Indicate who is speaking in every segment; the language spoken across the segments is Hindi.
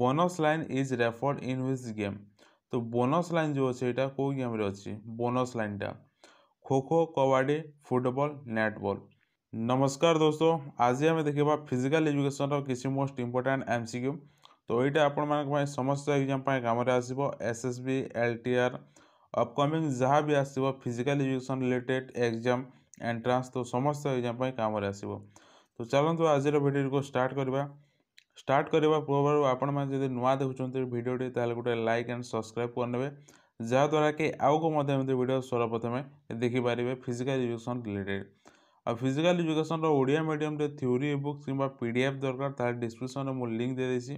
Speaker 1: Bonus line is referred in game तो बोनस लाइन जो ଯେଉଁ ଅଛି ଏଇଟା କେଉଁ ଗେମ୍ରେ ଅଛି ବୋନସ୍ ଲାଇନ୍ଟା खो खो कबाडी फुटबल नेटबॉल नमस्कार दोस्तों आज आम देखा फिजिकाल एजुकेशन किसी मोस्ट इंपोर्टाट एम सी तो यहाँ आप समस्त एग्जाम कम आसब S S B L T R upcoming जहाँ भी आसो physical education related exam entrance तो समस्त एग्जाम काम आसब तो चलते आज भिडियो को स्टार्ट करवा ଷ୍ଟାର୍ଟ କରିବା ପୂର୍ବରୁ ଆପଣମାନେ ଯଦି ନୂଆ ଦେଖୁଛନ୍ତି ଭିଡ଼ିଓଟି ତାହେଲେ ଗୋଟେ ଲାଇକ୍ ଆଣ୍ଡ ସବସ୍କ୍ରାଇବ୍ କରିନେବେ ଯାହାଦ୍ୱାରା କି ଆଉକୁ ମଧ୍ୟ ଏମିତି ଭିଡ଼ିଓ ସର୍ବପ୍ରଥମେ ଦେଖିପାରିବେ ଫିଜିକାଲ୍ ଏଜୁକେସନ୍ ରିଲେଟେଡ଼୍ ଆଉ ଫିଜିକାଲ୍ ଏଜୁକେସନ୍ର ଓଡ଼ିଆ ମିଡ଼ିୟମ୍ରେ ଥିଓରି ବୁକ୍ କିମ୍ବା ପି ଡି ଏଫ୍ ଦରକାର ତାହେଲେ ଡିସ୍କ୍ରିପ୍ସନ୍ରେ ମୁଁ ଲିଙ୍କ୍ ଦେଇଦେଇଛି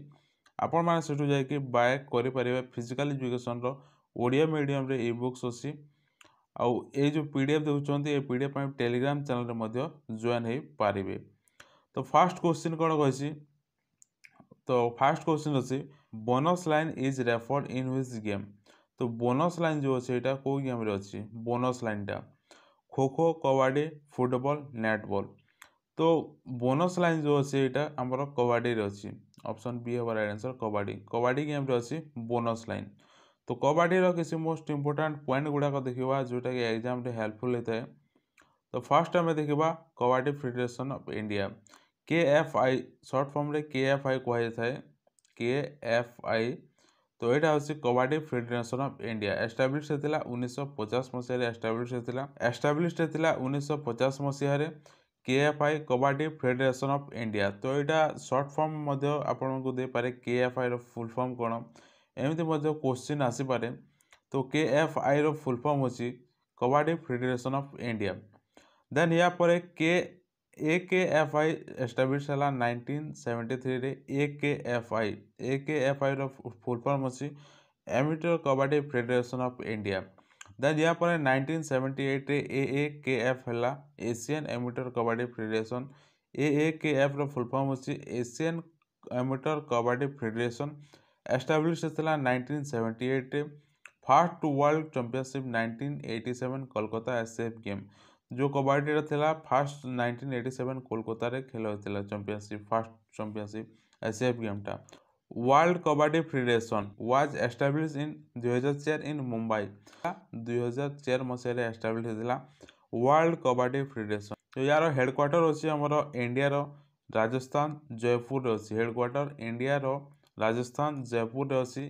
Speaker 1: ଆପଣମାନେ ସେଠୁ ଯାଇକି ବାଏ କରିପାରିବେ ଫିଜିକାଲ୍ ଏଜୁକେସନ୍ର ଓଡ଼ିଆ ମିଡ଼ିୟମ୍ରେ ଇ ବୁକ୍ସ ଅଛି ଆଉ ଏଇ ଯେଉଁ ପି ଡି ଏଫ୍ ଦେଉଛନ୍ତି ଏ ପି ଡି ଏଫ୍ ପାଇଁ ଟେଲିଗ୍ରାମ୍ ଚ୍ୟାନେଲ୍ରେ ମଧ୍ୟ ଜଏନ୍ ହୋଇପାରିବେ ତ ଫାର୍ଷ୍ଟ କୋଶ୍ଚିନ୍ କ'ଣ କହିଛି तो फर्स्ट क्वेश्चन अच्छे bonus line is referred in which game तो बोनस लाइन जो अच्छे यहाँ कौ गेम अच्छे बोनस लाइनटा खो खो कबाडी फुटबल नेटबल तो बोनस लाइन जो अच्छे यहाँ आमर कबाडी अच्छी অপশন বি হব রাইট আনসার কবাডি কবাডি গেমরে অছি বোনস লাইন তো কবাডির কিছু মোস্ট ইম্পর্টাট পয়েন্ট গুড়াক দেখা যেটাকি এক্সামে হেল্পফুল হয়ে থাকে তো ফার্স্ট আমি দেখা Kabaddi Federation of India K F I short ଫର୍ମରେ କେ ଏଫ୍ ଆଇ କୁହାଯାଇଥାଏ କେ ଏଫ୍ ଆଇ ତ ଏଇଟା ହେଉଛି Kabaddi Federation of India establish ହେଇଥିଲା ଉଣେଇଶହ ପଚାଶ ମସିହାରେ ଏଷ୍ଟାବ୍ଲିଶ୍ ହେଇଥିଲା ଏଷ୍ଟାବ୍ଲିଶ୍ ହେଇଥିଲା ଉଣେଇଶହ ପଚାଶ ମସିହାରେ K F I Kabaddi Federation of India ତ ଏଇଟା ସର୍ଟ ଫର୍ମ ମଧ୍ୟ ଆପଣଙ୍କୁ ଦେଇପାରେ କେ ଏଫ୍ ଆଇର ଫୁଲ୍ ଫର୍ମ କ'ଣ ଏମିତି ମଧ୍ୟ କୋଶ୍ଚିନ୍ ଆସିପାରେ ତ କେ ଏଫ୍ ଆଇର ଫୁଲ୍ ଫର୍ମ ହେଉଛି Kabaddi Federation of India then ଏହା ପରେ କେ ए के एफ आई एस्टेब्लिश साला 1973 रे ए के एफ आई ए के एफ आई ର ଫୁଲ୍ ଫର୍ମ ଅଛି Amateur Kabaddi Federation of India then ୟା ପରେ ନାଇଣ୍ଟିନ୍ ସେଭେଣ୍ଟି ଏଇଟ୍ରେ ଏ ଏ କେ ଏଫ୍ ହେଲା Asian Amateur Kabaddi Federation A A K ଏଫ୍ର ଫୁଲ୍ ଫର୍ମ ହେଉଛି Asian Amateur Kabaddi Federation establish ହେଇଥିଲା ନାଇଣ୍ଟିନ୍ ସେଭେଣ୍ଟି ଏଇଟ୍ରେ first world championship nineteen eighty seven Kolkata S F game जो कबड्डी थिला फास्ट 1987 कोलकाता रे खेल होता चैंपियनशिप फास्ट चैंपियनशिप एसीएफ गेमटा world Kabaddi Federation was establish in দুই হাজার চার ইন মুম্বাই দুই হাজার চার মশায় এস্টাবলিশ হয়েছিল ওয়ার্ল্ড কবাডি ফেডারেশন তো ইয়ার হেডকোয়ার্টর অছি আমার ইন্ডিয়ার রাজস্থান জয়পুরে অছি হেডকোয়ার্টর ইন্ডিয়ার রাজস্থান জয়পুরে অছি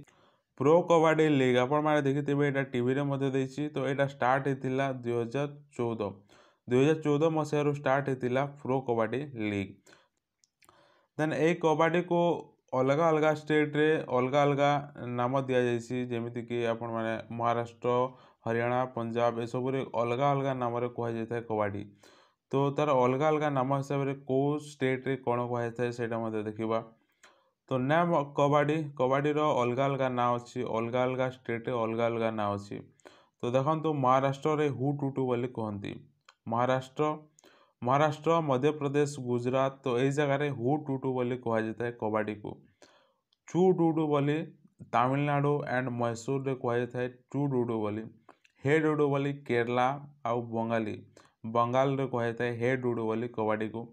Speaker 1: প্রো কবাডি লিগ আপনার দেখি এটা টিভিরে মধ্যে দিয়েছি তো এটা স্টার্ট হয়েছিল দুই হাজার চৌদ 2014 हजार चौदह मसीह start pro Kabaddi League then ए कबाडी को अलग अलग स्टेट रे अलग अलग नाम दि जाए जमीती कि आप महाराष्ट्र हरियाणा पंजाब यह अलग अलग नाम कहुई कबाडी तो तार अलग अलग नाम हिसाब से कौ स्टेट कौन कहुए मत देखा तो ना कबाडी कबाडी अलग अलग ना अच्छी अलग अलग स्टेट अलग अलग ना अच्छी तो देखो महाराष्ट्र में हु टू टू बोली कहती महाराष्ट्र महाराष्ट्र मध्य प्रदेश गुजरात तो यही जगह हु टू टू बोली कह जाए कबाडी को चु डु डु बोली तमिलनाडु एंड मैसूर कहुए चु डु डु बोली हे डु डु बोली केरला आउ बंगाली बंगाल है हे डु डु बोली कबाडी को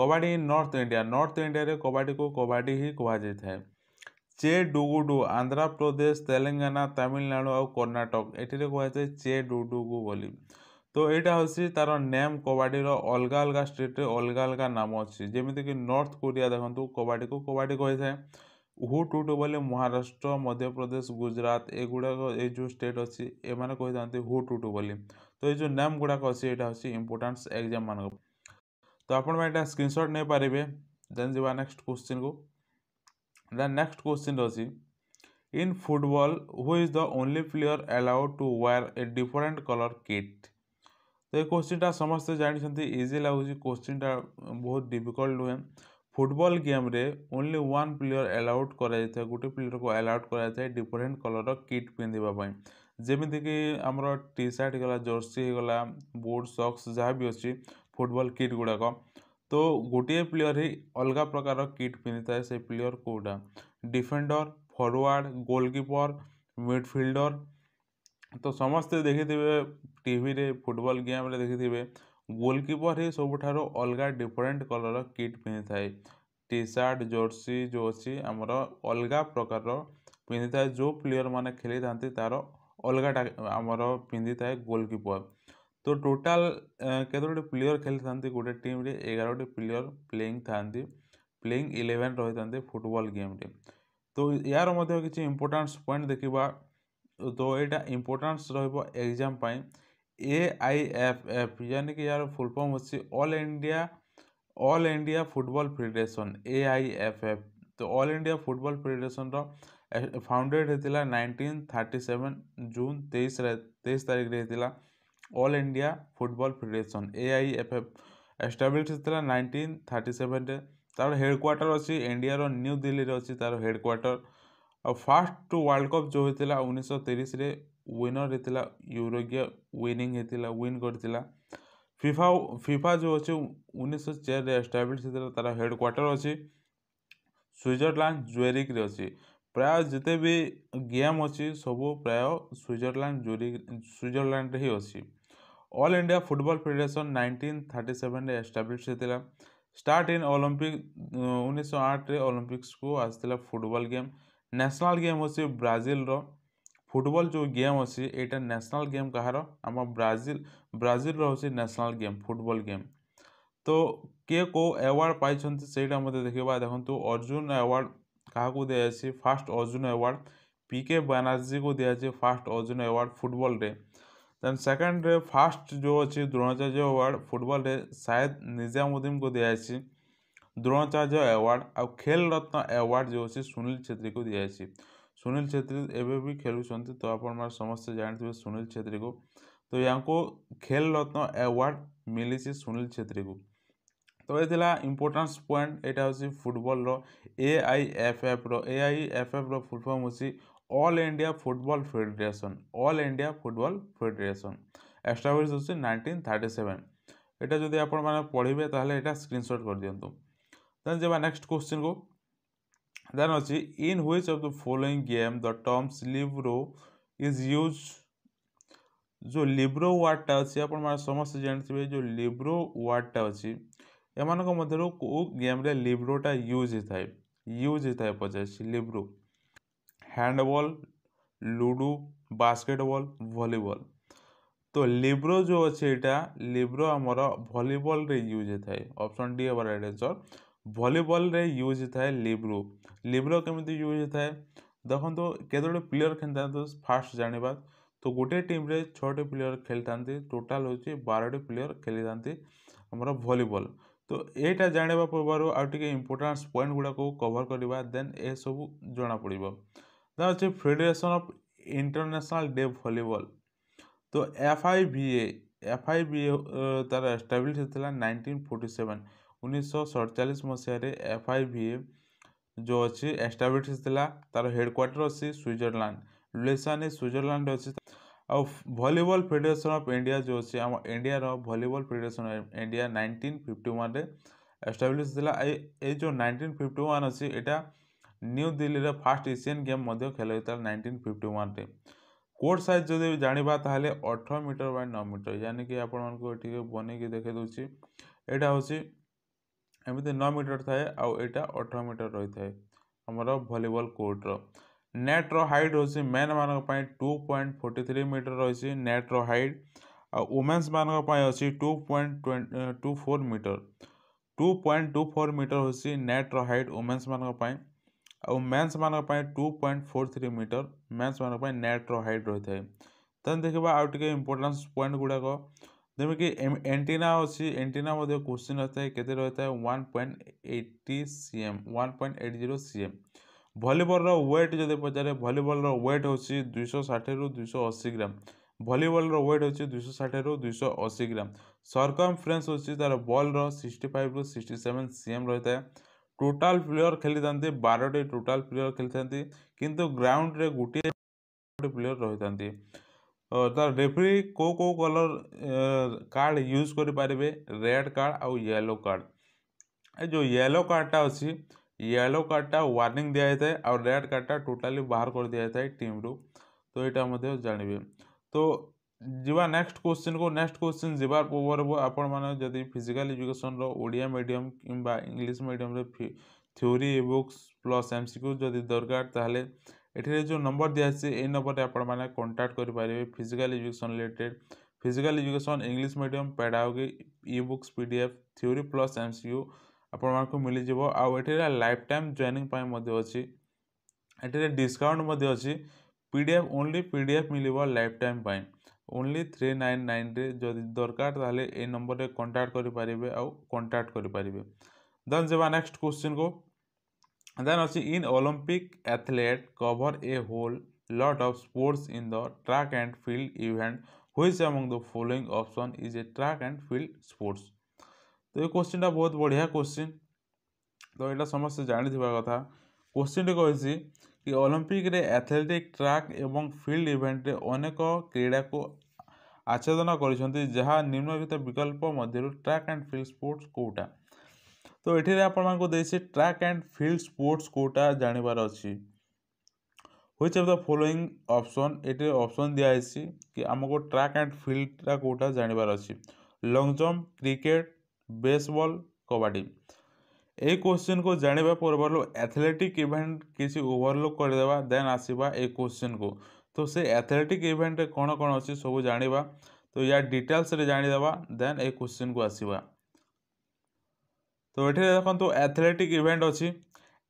Speaker 1: kabaddi in north India north India kabaddi को कबाडी ही कहुए चे डुगुडु आंध्र प्रदेश तेलंगाना तमिलनाडु आउ कर्नाटक ये कहुए चे डु बोली তো ଏଇଟା ହେଉଛି ତା'ର ନେମ୍ କବାଡ଼ିର ଅଲଗା ଅଲଗା ଷ୍ଟେଟ୍ରେ ଅଲଗା ଅଲଗା ନାମ ଅଛି ଯେମିତିକି ନର୍ଥ କୋରିଆ ଦେଖନ୍ତୁ କବାଡ଼ିକୁ କବାଡ଼ି କହିଥାଏ ହୁ ଟୁ ଟୁ ବୋଲେ ମହାରାଷ୍ଟ୍ର ମଧ୍ୟପ୍ରଦେଶ ଗୁଜରାଟ ଏଗୁଡ଼ାକ ଏଇ ଯେଉଁ ଷ୍ଟେଟ୍ ଅଛି ଏମାନେ କହିଥାନ୍ତି ହୁ ଟୁ ଟୁ ବୋଲି ତ ଏଇ ଯେଉଁ ନେମ୍ ଗୁଡ଼ାକ ଅଛି ଏଇଟା ହେଉଛି ଇମ୍ପୋର୍ଟାନ୍ସ ଏକ୍ଜାମ୍ମାନଙ୍କ ତ ଆପଣମାନେ ଏଇଟା ସ୍କ୍ରିନସଟ୍ ନେଇପାରିବେ ଦେନ୍ ଯିବା ନେକ୍ସଟ କୋଶ୍ଚିନ୍କୁ ଦେନ୍ ନେକ୍ସଟ କୋଶ୍ଚିନ୍ ଅଛି in football who is the only player allowed to wear a different colour kit ତ ଏ କୋଶ୍ଚିନ୍ଟା ସମସ୍ତେ ଜାଣିଛନ୍ତି ଇଜି ଲାଗୁଛି କୋଶ୍ଚିନ୍ଟା ବହୁତ ଡିଫିକଲ୍ଟ ନୁହେଁ ଫୁଟବଲ୍ ଗେମ୍ରେ ଓନ୍ଲି ୱାନ୍ ପ୍ଲେୟର୍ ଆଲାଉଟ୍ କରାଯାଇଥାଏ ଗୋଟେ ପ୍ଲେୟର୍କୁ ଆଲାଉଟ୍ କରାଯାଇଥାଏ ଡିଫରେଣ୍ଟ କଲର୍ର କିଟ୍ ପିନ୍ଧିବା ପାଇଁ ଯେମିତିକି ଆମର ଟି ସାର୍ଟ ହେଇଗଲା ଜର୍ସି ହେଇଗଲା ବୁଟ୍ ସକ୍ସ ଯାହା ବି ଅଛି ଫୁଟବଲ୍ କିଟ୍ ଗୁଡ଼ାକ ତ ଗୋଟିଏ ପ୍ଲେୟର୍ ହିଁ ଅଲଗା ପ୍ରକାର କିଟ୍ ପିନ୍ଧିଥାଏ ସେ ପ୍ଲେୟର୍ କେଉଁଟା ଡିଫେଣ୍ଡର୍ ଫରୱାର୍ଡ଼ ଗୋଲକିପର୍ ମିଡ଼ଫିଲ୍ଡର୍ ତ ସମସ୍ତେ ଦେଖିଥିବେ ଟିଭିରେ ଫୁଟବଲ୍ ଗେମ୍ରେ ଦେଖିଥିବେ ଗୋଲ୍କିପର୍ ହିଁ ସବୁଠାରୁ ଅଲଗା ଡିଫରେଣ୍ଟ କଲର୍ର କିଟ୍ ପିନ୍ଧିଥାଏ ଟି ସାର୍ଟ ଜର୍ସି ଯେଉଁ ଅଛି ଆମର ଅଲଗା ପ୍ରକାରର ପିନ୍ଧିଥାଏ ଯେଉଁ ପ୍ଲେୟର୍ମାନେ ଖେଳିଥାନ୍ତି ତା'ର ଅଲଗାଟା ଆମର ପିନ୍ଧିଥାଏ ଗୋଲ୍କିପର୍ ତ ଟୋଟାଲ୍ କେତୋଟି ପ୍ଲେୟର୍ ଖେଳିଥାନ୍ତି ଗୋଟେ ଟିମ୍ରେ ଏଗାରଟି ପ୍ଲେୟର୍ ପ୍ଲେଇଂ ଥାନ୍ତି ପ୍ଲେଇଂ ଇଲେଭେନ୍ ରହିଥାନ୍ତି ଫୁଟବଲ୍ ଗେମ୍ରେ ତ ଏହାର ମଧ୍ୟ କିଛି ଇମ୍ପୋର୍ଟାନ୍ସ ପଏଣ୍ଟ ଦେଖିବା ତ ଏଇଟା ଇମ୍ପୋର୍ଟାନ୍ସ ରହିବ ଏକ୍ଜାମ୍ ପାଇଁ ଏ ଆଇ ଏଫ୍ ଏଫ୍ ଯାନିକି ୟାର ଫୁଲ୍ ଫର୍ମ ହେଉଛି All India All India Football Federation A I F F ତ ଅଲ୍ ଇଣ୍ଡିଆ ଫୁଟବଲ୍ ଫେଡେରେସନ୍ର ଫାଉଣ୍ଡେଡ଼ ହେଇଥିଲା ନାଇନଟିନ୍ ଥାର୍ଟି ସେଭେନ୍ ଜୁନ୍ ତେଇଶରେ ତେଇଶ ତାରିଖରେ ହେଇଥିଲା All India Football Federation A I F F establish ହେଇଥିଲା ନାଇନଟିନ୍ ଥାର୍ଟି ସେଭେନ୍ରେ ତା'ର ହେଡ଼କ୍ୱାର୍ଟର ଅଛି ଇଣ୍ଡିଆର ନ୍ୟୁ ଦିଲ୍ଲୀରେ ଅଛି ତା'ର ହେଡ଼କ୍ୱାର୍ଟର ଆଉ ଫାର୍ଷ୍ଟ ୱାର୍ଲଡ଼ କପ୍ ଯେଉଁ ହେଇଥିଲା ଉଣେଇଶହ ତିରିଶରେ ୱିନର୍ ହେଇଥିଲା ୟୁରୋଗିଆ ୱିନିଂ ହେଇଥିଲା ୱିନ୍ କରିଥିଲା ଫିଫା ଫିଫା ଯେଉଁ ଅଛି ଉଣେଇଶହ ଚାରିରେ ଏଷ୍ଟାବ୍ଲିଶ ହେଇଥିଲା ତାର ହେଡ଼ କ୍ୱାର୍ଟର ଅଛି ସୁଇଜରଲ୍ୟାଣ୍ଡ ଜୁଏରିକରେ ଅଛି ପ୍ରାୟ ଯେତେ ବି ଗେମ୍ ଅଛି ସବୁ ପ୍ରାୟ ସୁଇଜରଲ୍ୟାଣ୍ଡ ଜୁରିକ ସୁଇଜରଲ୍ୟାଣ୍ଡରେ ହିଁ ଅଛି All India Football Federation nineteen thirty ସେଭେନରେ ଏଷ୍ଟାବ୍ଲିଶ ହେଇଥିଲା ଷ୍ଟାର୍ଟ ଇନ୍ ଅଲମ୍ପିକ୍ ଉଣେଇଶହ ଆଠରେ ଅଲିମ୍ପିକ୍ସକୁ ଆସିଥିଲା ଫୁଟବଲ୍ ଗେମ୍ ନ୍ୟାସନାଲ୍ ଗେମ୍ ଅଛି ବ୍ରାଜିଲ୍ର ଫୁଟବଲ୍ ଯେଉଁ ଗେମ୍ ଅଛି ଏଇଟା ନ୍ୟାସନାଲ୍ ଗେମ୍ କାହାର ଆମ ବ୍ରାଜିଲ୍ ବ୍ରାଜିଲ୍ର ହେଉଛି ନ୍ୟାସନାଲ୍ ଗେମ୍ ଫୁଟବଲ୍ ଗେମ୍ ତ କିଏ କେଉଁ ଆୱାର୍ଡ଼ ପାଇଛନ୍ତି ସେଇଟା ମଧ୍ୟ ଦେଖିବା ଦେଖନ୍ତୁ ଅର୍ଜୁନ ଆୱାର୍ଡ଼ କାହାକୁ ଦିଆଯାଇଛି first Arjuna Award P K ବାନାର୍ଜୀକୁ ଦିଆଯାଇଛି ଫାର୍ଷ୍ଟ ଅର୍ଜୁନ ଆୱାର୍ଡ଼ ଫୁଟବଲ୍ରେ ଦେନ୍ ସେକେଣ୍ଡରେ ଫାର୍ଷ୍ଟ ଯେଉଁ ଅଛି ଦ୍ରୋଣାଚାର୍ଯ୍ୟ ଆୱାର୍ଡ଼ ଫୁଟବଲ୍ରେ ସାୟଦ ନିଜାମୁଦ୍ଦିନକୁ ଦିଆଯାଇଛି ଦ୍ରୋଣାଚାର୍ଯ୍ୟ ଆୱାର୍ଡ଼ ଆଉ ଖେଲ ରତ୍ନ ଆୱାର୍ଡ଼ ଯେଉଁ ଅଛି ସୁନୀଲ ଛେତ୍ରୀକୁ ଦିଆଯାଇଛି ସୁନୀଲ ଛେତ୍ରୀ ଏବେ ବି ଖେଳୁଛନ୍ତି ତ ଆପଣମାନେ ସମସ୍ତେ ଜାଣିଥିବେ ସୁନୀଲ ଛେତ୍ରୀକୁ ତ ୟାଙ୍କୁ ଖେଲ ରତ୍ନ ଆୱାର୍ଡ଼ ମିଳିଛି ସୁନୀଲ ଛେତ୍ରୀକୁ ତ ଏ ଥିଲା ଇମ୍ପୋର୍ଟାନ୍ସ ପଏଣ୍ଟ ଏଇଟା ହେଉଛି ଫୁଟବଲ୍ର ଏ ଆଇ ଏଫ୍ ଏଫ୍ର ଏ ଆଇ ଏଫ୍ ଏଫ୍ର ଫୁଲ୍ ଫର୍ମ ହେଉଛି All India Football Federation All India Football Federation establish ହେଉଛି ନାଇଣ୍ଟିନ୍ ଥାର୍ଟି ସେଭେନ୍ ଏଇଟା ଯଦି ଆପଣମାନେ ପଢ଼ିବେ ତାହେଲେ ଏଇଟା ସ୍କ୍ରିନ୍ସଟ୍ କରିଦିଅନ୍ତୁ then jeva next question go then achi in which of the following game the terms libro is used जो लिब्रो वार्डटा अच्छी आपण समस्त जानते जो लिब्रो वार्डटा अच्छी ଏମାନଙ୍କ ମଧ୍ୟରୁ କେଉଁ ଗେମ୍ରେ ଲିବ୍ରୋଟା ୟୁଜ୍ ହେଇଥାଏ ୟୁଜ୍ ହେଇଥାଏ ପଚାରିଛି libero handball ludo basketball volleyball ତ ଲିବ୍ରୋ ଯେଉଁ ଅଛି ଏଇଟା ଲିବ୍ରୋ ଆମର ଭଲିବଲ୍ରେ ୟୁଜ୍ ହେଇଥାଏ ଅପସନ୍ ଡି ହେବାର ରାଇଟ୍ ଆନ୍ସର୍ भलिबल यूज था लिब्रो लिब्रो कमी यूज था देखो कत प्लेयर खेल था तो फास्ट जानवा तो गोटे टीम छोटे प्लेयर खेल था टोटाल हूँ बारटे प्लेयर खेली था भलिबल तो यहाँ जानवा पूर्व आगे इंपोर्टाट्स पॉइंट गुड़ाक कवर करवा दे यू जना पड़ देखिए Federation of International de volleyball तो F I V B I I V तार एस्टाब्लीश होता नाइंटीन फोर्टी सेवेन ଉଣେଇଶହ ସଡ଼ଚାଳିଶ ମସିହାରେ ଏଫ୍ ଆଇ ଭି ଏ ଯେଉଁ ଅଛି ଏଷ୍ଟାବ୍ଲିଶ୍ ହେଇଥିଲା ତା'ର ହେଡ଼କ୍ୱାର୍ଟର୍ ଅଛି ସୁଇଜରଲ୍ୟାଣ୍ଡ ଲୁଏସାନେ ସୁଇଜରଲ୍ୟାଣ୍ଡ ଅଛି ଆଉ ଭଲିବଲ୍ ଫେଡ଼େରେସନ୍ ଅଫ୍ ଇଣ୍ଡିଆ ଯେଉଁ ଅଛି ଆମ ଇଣ୍ଡିଆର Volleyball Federation India nineteen fifty ୱାନ୍ରେ ଏଷ୍ଟାବ୍ଲିଶ୍ ହେଇଥିଲା ଏଇ ଯେଉଁ ନାଇଣ୍ଟିନ୍ ଫିଫ୍ଟି ୱାନ୍ ଅଛି ଏଇଟା ନ୍ୟୁ ଦିଲ୍ଲୀରେ ଫାଷ୍ଟ ଏସିଆନ୍ ଗେମ୍ ମଧ୍ୟ ଖେଳ ହେଇଥିଲା ନାଇଣ୍ଟିନ୍ ଫିଫ୍ଟି ୱାନ୍ରେ କୋର୍ଟ ସାଇଜ୍ ଯଦି ଜାଣିବା ତାହେଲେ ଅଠର ମିଟର ବାଇ ନଅ ମିଟର ଯାନିକି ଆପଣମାନଙ୍କୁ ଟିକେ ବନେଇକି ଦେଖେଇ ଦେଉଛି ଏଇଟା ହେଉଛି ଏମିତି ନଅ ମିଟର ଥାଏ ଆଉ ଏଇଟା ଅଠର ମିଟର ରହିଥାଏ ଆମର ଭଲିବଲ୍ କୋର୍ଟର ନେଟ୍ର ହାଇଟ୍ ହେଉଛି ମ୍ୟାନ୍ମାନଙ୍କ ପାଇଁ two point forty three metre ରହିଛି ନେଟ୍ର ହାଇଟ୍ ଆଉ ୱମେନ୍ସମାନଙ୍କ ପାଇଁ ଅଛି two point two four metre two point two four metre ହେଉଛି ନେଟ୍ର ହାଇଟ୍ ୱମେନ୍ସମାନଙ୍କ ପାଇଁ ଆଉ ମେନ୍ସମାନଙ୍କ ପାଇଁ two point four three metre ମେନ୍ସମାନଙ୍କ ପାଇଁ ନେଟ୍ର ହାଇଟ୍ ରହିଥାଏ ତେଣୁ ଦେଖିବା ଆଉ ଟିକେ ଇମ୍ପୋର୍ଟାନ୍ସ ପଏଣ୍ଟ ଗୁଡ଼ାକ ଯେମିତିକି ଏଣ୍ଟିନା ଅଛି ଏଣ୍ଟିନା ମଧ୍ୟ କୋଶ୍ଚିନ୍ ରହିଥାଏ କେତେ ରହିଥାଏ one point eighty C M one point eight zero C M ଭଲିବଲ୍ର ୱେଟ୍ ଯଦି ପଚାରେ ଭଲିବଲ୍ର ୱେଟ୍ ହେଉଛି ଦୁଇଶହ ଷାଠିଏରୁ ଦୁଇଶହ ଅଶୀ ଗ୍ରାମ ଭଲିବଲ୍ର ୱେଟ୍ ହେଉଛି ଦୁଇଶହ ଷାଠିଏରୁ ଦୁଇଶହ ଅଶୀ ଗ୍ରାମ ଫ୍ରେନ୍ସ ହେଉଛି ତା'ର ବଲ୍ର ସିକ୍ସଟି ଫାଇଭରୁ ସିକ୍ସଟି ସେଭେନ୍ ସି ଏମ୍ ରହିଥାଏ ଟୋଟାଲ୍ ପ୍ଲେୟର୍ ଖେଳିଥାନ୍ତି ବାରଟି ଟୋଟାଲ୍ ପ୍ଲେୟର୍ ଖେଳିଥାନ୍ତି କିନ୍ତୁ ଗ୍ରାଉଣ୍ଡରେ ଗୋଟିଏ ପ୍ଲେୟର୍ ରହିଥାନ୍ତି तर रेफरी को को कलर कार्ड यूज करें रेड कार्ड आउ येलो कार्ड जो येलो कार्डटा अच्छी येलो कार्डटा वार्निंग दिया आउ रेड कार्डटा टोटाली बाहर कर दिया था टीम रु तो ये जानवे तो जीवा नेक्स्ट क्वेश्चन को नेक्स्ट क्वेश्चन जीवार पूर्व आपण मैंने जब फिजिकाल एजुकेशन रिया मीडियम किंवा English medium theory books plus M C Q जदि दरकार ଏଠାରେ ଯେଉଁ ନମ୍ବର ଦିଆହେଇଛି ଏଇ ନମ୍ବରରେ ଆପଣମାନେ କଣ୍ଟାକ୍ଟ କରିପାରିବେ physical education related physical education English medium pedagogy E books P D F theory plus M C Q ଆପଣମାନଙ୍କୁ ମିଳିଯିବ ଆଉ ଏଠାରେ ଲାଇଫ୍ ଟାଇମ୍ ଜଏନିଂ ପାଇଁ ମଧ୍ୟ ଅଛି ଏଠାରେ ଡିସକାଉଣ୍ଟ ମଧ୍ୟ ଅଛି P D F only P D F ମିଳିବ ଲାଇଫ୍ ଟାଇମ୍ ପାଇଁ ଓନ୍ଲି ଥ୍ରୀ ନାଇନ୍ ନାଇନ୍ରେ ଯଦି ଦରକାର ତାହେଲେ ଏଇ ନମ୍ବରରେ କଣ୍ଟାକ୍ଟ କରିପାରିବେ ଆଉ କଣ୍ଟାକ୍ଟ କରିପାରିବେ ଦେନ୍ ଯିବା ନେକ୍ସଟ କୋଶ୍ଚିନ୍କୁ And then also in Olympic athlete cover a whole lot of sports in the track and field event. Which among the following option is a track and field sports? তো এই কোশ্চিনটা বহুত বঢ়িয়া কোশ্চিন তো এটা ସମସ୍ତେ ଜାଣିଥିବା କଥା କୋଶ୍ଚିନ୍ଟି କହିଛି କି ଅଲମ୍ପିକରେ ଆଥଲେଟିକ୍ ଟ୍ରାକ୍ ଏବଂ ଫିଲ୍ଡ ଇଭେଣ୍ଟରେ ଅନେକ କ୍ରୀଡ଼ାକୁ ଆଚ୍ଛାଦନ କରିଛନ୍ତି ଯାହା ନିମ୍ନଲିଖିତ ବିକଳ୍ପ ମଧ୍ୟରୁ ଟ୍ରାକ୍ ଆଣ୍ଡ ଫିଲ୍ଡ ସ୍ପୋର୍ଟସ୍ କେଉଁଟା ତ ଏଠାରେ ଆପଣମାନଙ୍କୁ ଦେଇଛି ଟ୍ରାକ୍ ଆଣ୍ଡ ଫିଲ୍ଡ ସ୍ପୋର୍ଟସ୍ କେଉଁଟା ଜାଣିବାର ଅଛି which of the following option ଏଠାରେ ଅପସନ୍ ଦିଆହେଇଛି କି ଆମକୁ ଟ୍ରାକ୍ ଆଣ୍ଡ ଫିଲ୍ଡଟା କେଉଁଟା ଜାଣିବାର ଅଛି long jump cricket baseball kabaddi এই କୋଶ୍ଚିନ୍କୁ ଜାଣିବା ପୂର୍ବରୁ ଆଥଲେଟିକ୍ ଇଭେଣ୍ଟ କିଛି ଓଭରଲୁକ୍ କରିଦେବା ଦେନ୍ ଆସିବା ଏଇ କୋଶ୍ଚିନ୍କୁ ତ ସେ ଆଥଲେଟିକ୍ ଇଭେଣ୍ଟରେ କ'ଣ କ'ଣ ଅଛି ସବୁ ଜାଣିବା ତ ୟା ଡିଟେଲ୍ସରେ ଜାଣିଦେବା ଦେନ୍ ଏଇ କୋଶ୍ଚିନ୍କୁ ଆସିବା ତ ଏଠି ଦେଖନ୍ତୁ ଆଥଲେଟିକ୍ ଇଭେଣ୍ଟ ଅଛି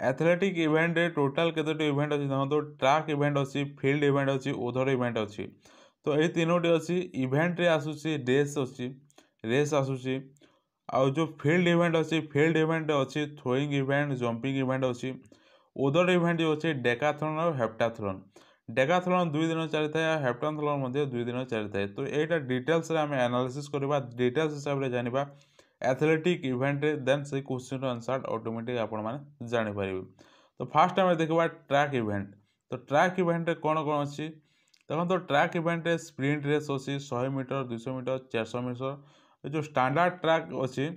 Speaker 1: ଆଥଲେଟିକ୍ ଇଭେଣ୍ଟରେ ଟୋଟାଲ୍ କେତୋଟି ଇଭେଣ୍ଟ ଅଛି ଦେଖନ୍ତୁ ଟ୍ରାକ୍ ଇଭେଣ୍ଟ ଅଛି ଫିଲ୍ଡ ଇଭେଣ୍ଟ ଅଛି ଓଧର ଇଭେଣ୍ଟ ଅଛି ତ ଏଇ ତିନୋଟି ଅଛି ଇଭେଣ୍ଟରେ ଆସୁଛି ରେସ୍ ଅଛି ରେସ୍ ଆସୁଛି ଆଉ ଯେଉଁ ଫିଲ୍ଡ ଇଭେଣ୍ଟ ଅଛି ଫିଲ୍ଡ ଇଭେଣ୍ଟ ଅଛି ଥ୍ରୋଇଂ ଇଭେଣ୍ଟ ଜମ୍ପିଙ୍ଗ ଇଭେଣ୍ଟ ଅଛି ଓଦର ଇଭେଣ୍ଟ ଯେଉଁ ଅଛି ଡେକାଥ୍ଲନ୍ ଆଉ ହେପ୍ଟାଥ୍ଲନ୍ ଡେକାଥ୍ରନ୍ ଦୁଇ ଦିନ ଚାଲିଥାଏ ଆଉ ହେପ୍ଟାଥ୍ଲନ୍ ମଧ୍ୟ ଦୁଇ ଦିନ ଚାଲିଥାଏ ତ ଏଇଟା ଡିଟେଲ୍ସରେ ଆମେ ଆନାଲିସିସ୍ କରିବା ଡିଟେଲ୍ସ ହିସାବରେ ଜାଣିବା एथलेटिक इवेंट देन से क्वेश्चन आंसर ऑटोमेटिक आपण मैंने जापर तो फास्ट आम देखा ट्रैक इवेंट तो ट्रैक इवेंट कौन कौन अच्छी देखो तो ट्रैक इवेंट रे स्प्रिंट रेस अच्छी शहे मीटर दुई मीटर चारश मीटर जो स्टाडार्ड ट्रैक अच्छी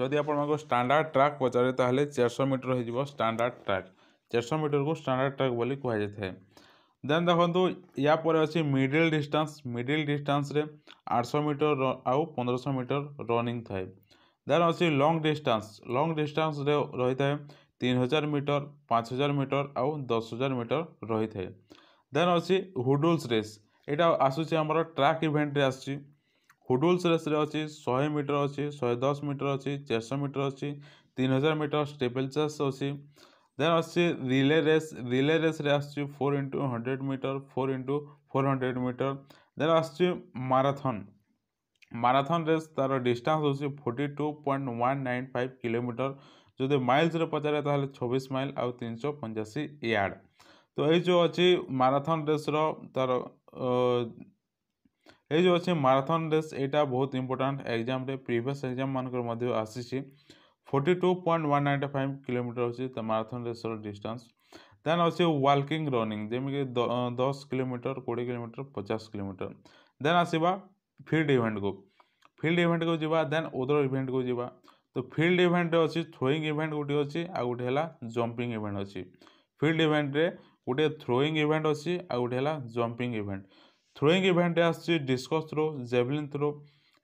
Speaker 1: जदि आप स्टाडार्ड ट्रैक पचारे चारश मीटर हो स्टाडार्ड ट्रैक चारश मीटर को स्टाडार्ड ट्रैक बोली कहुए ଦେନ୍ ଦେଖନ୍ତୁ ୟା ପରେ ଅଛି ମିଡ଼ିଲ୍ ଡିଷ୍ଟାନ୍ସ ମିଡ଼ିଲ୍ ଡିଷ୍ଟାନ୍ସରେ ଆଠଶହ ମିଟର ଆଉ ପନ୍ଦରଶହ ମିଟର ରନିଂ ଥାଏ ଦେନ୍ ଅଛି ଲଙ୍ଗ୍ ଡିଷ୍ଟାନ୍ସ ଲଙ୍ଗ୍ ଡିଷ୍ଟାନ୍ସରେ ରହିଥାଏ ତିନି ହଜାର ମିଟର ପାଞ୍ଚ ହଜାର ମିଟର ଆଉ ଦଶ ହଜାର ମିଟର ରହିଥାଏ ଦେନ୍ ଅଛି ହୁଡୁଲ୍ସ ରେସ୍ ଏଇଟା ଆସୁଛି ଆମର ଟ୍ରାକ୍ ଇଭେଣ୍ଟରେ ଆସୁଛି ହୁଡୁଲ୍ସ ରେସ୍ରେ ଅଛି ଶହେ ମିଟର ଅଛି ଶହେ ଦଶ ମିଟର ଅଛି ଚାରିଶହ ମିଟର ଅଛି ତିନି ହଜାର ମିଟର ଷ୍ଟେପଲ୍ ଚେସ୍ ଅଛି देन अस्सी रेस रिले रेस आसू into hundred metre four into four hundred metre then आसू माराथन रेस तार डिस्टान्स हो forty two point one nine five kilometre जो माइल्स पचारे तो छब्बीस माइल आउ तीन सौ पंचाशी यार्ड तो ये जो अच्छी माराथन रेस तार ये जो अच्छे माराथन रेस यहाँ बहुत इम्पोर्टाट एग्जाम प्रिभस एग्जाम मान आसी 42.195 किलोमीटर ହେଉଛି ମାରାଥନ୍ ରେସ୍ର ଡିଷ୍ଟାନ୍ସ ଦେନ୍ ଅଛି ୱାର୍କିଂ ରନିଂ ଯେମିତିକି ଦଶ କିଲୋମିଟର କୋଡ଼ିଏ କିଲୋମିଟର ପଚାଶ କିଲୋମିଟର ଦେନ୍ ଆସିବା ଫିଲ୍ଡ ଇଭେଣ୍ଟକୁ ଫିଲ୍ଡ ଇଭେଣ୍ଟକୁ ଯିବା ଦେନ୍ ଓଦର ଇଭେଣ୍ଟକୁ ଯିବା ତ ଫିଲ୍ଡ ଇଭେଣ୍ଟରେ ଅଛି ଥ୍ରୋଇଂ ଇଭେଣ୍ଟ ଗୋଟିଏ ଅଛି ଆଉ ଗୋଟେ ହେଲା ଜମ୍ପିଂ ଇଭେଣ୍ଟ ଅଛି ଫିଲ୍ଡ ଇଭେଣ୍ଟରେ ଗୋଟିଏ ଥ୍ରୋଇଂ ଇଭେଣ୍ଟ ଅଛି ଆଉ ଗୋଟେ ହେଲା ଜମ୍ପିଂ ଇଭେଣ୍ଟ ଥ୍ରୋଇଂ ଇଭେଣ୍ଟରେ ଆସୁଛି discus throw javelin throw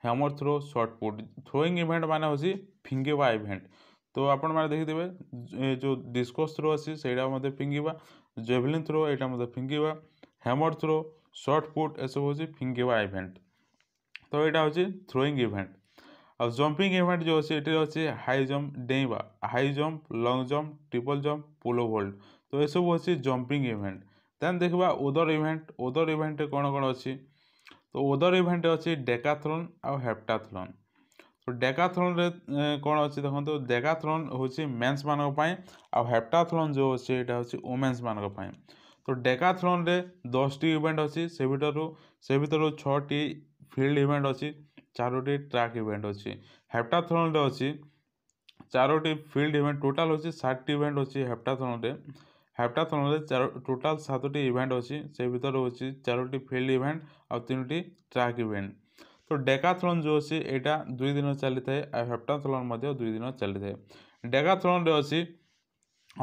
Speaker 1: hammer throw shot put throwing event ମାନେ ହେଉଛି ଫିଙ୍ଗିବା ଇଭେଣ୍ଟ ତ ଆପଣମାନେ ଦେଖିଥିବେ ଯେଉଁ ଡିସ୍କସ୍ ଥ୍ରୋ ଅଛି ସେଇଟା ମଧ୍ୟ ଫିଙ୍ଗିବା ଜେଭଲିନ୍ ଥ୍ରୋ ଏଇଟା ମଧ୍ୟ ଫିଙ୍ଗିବା ହ୍ୟାମର ଥ୍ରୋ ସର୍ଟ ପୁଟ୍ ଏସବୁ ହେଉଛି ଫିଙ୍ଗିବା ଇଭେଣ୍ଟ ତ ଏଇଟା ହେଉଛି ଥ୍ରୋଇଂ ଇଭେଣ୍ଟ ଆଉ ଜମ୍ପିଂ ଇଭେଣ୍ଟ ଯେଉଁ ଅଛି ଏଠି ଅଛି ହାଇ ଜମ୍ପ ଡେଇଁବା high jump long jump triple jump pole vault ତ ଏସବୁ ଅଛି ଜମ୍ପିଂ ଇଭେଣ୍ଟ ଦେନ୍ ଦେଖିବା ଓଦର ଇଭେଣ୍ଟ ଓଦର ଇଭେଣ୍ଟରେ କ'ଣ କ'ଣ ଅଛି ତ ଓଦର ଇଭେଣ୍ଟ ଅଛି ଡେକାଥ୍ଲନ୍ ଆଉ ହେପ୍ଟାଥ୍ଲନ୍ ତ ଡେକାଥ୍ଲନ୍ରେ କ'ଣ ଅଛି ଦେଖନ୍ତୁ ଡେକାଥ୍ଲନ୍ ହେଉଛି ମେନ୍ସମାନଙ୍କ ପାଇଁ ଆଉ ହେପ୍ଟାଥ୍ଲନ୍ ଯେଉଁ ଅଛି ଏଇଟା ହେଉଛି ଓମେନ୍ସମାନଙ୍କ ପାଇଁ ତ ଡେକାଥ୍ଲନ୍ରେ ଦଶଟି ଇଭେଣ୍ଟ ଅଛି ସେ ଭିତରୁ ସେ ଭିତରୁ ଛଅଟି ଫିଲ୍ଡ ଇଭେଣ୍ଟ ଅଛି ଚାରୋଟି ଟ୍ରାକ୍ ଇଭେଣ୍ଟ ଅଛି ହେପ୍ଟାଥ୍ଲନ୍ରେ ଅଛି ଚାରୋଟି ଫିଲ୍ଡ ଇଭେଣ୍ଟ ଟୋଟାଲ୍ ହେଉଛି ଷାଟଟି ଇଭେଣ୍ଟ ଅଛି ହେପ୍ଟାଥ୍ଲନ୍ରେ ହାପ୍ଟାଥନରେ ଟୋଟାଲ୍ ସାତଟି ଇଭେଣ୍ଟ ଅଛି ସେ ଭିତରୁ ହେଉଛି ଚାରୋଟି ଫିଲ୍ଡ ଇଭେଣ୍ଟ ଆଉ ତିନୋଟି ଟ୍ରାକ୍ ଇଭେଣ୍ଟ ତ ଡେକାଥଲନ୍ ଯେଉଁ ଅଛି ଏଇଟା ଦୁଇ ଦିନ ଚାଲିଥାଏ ଆଉ ହେପ୍ଟାଥଲନ୍ ମଧ୍ୟ ଦୁଇ ଦିନ ଚାଲିଥାଏ ଡେକାଥଲନ୍ରେ ଅଛି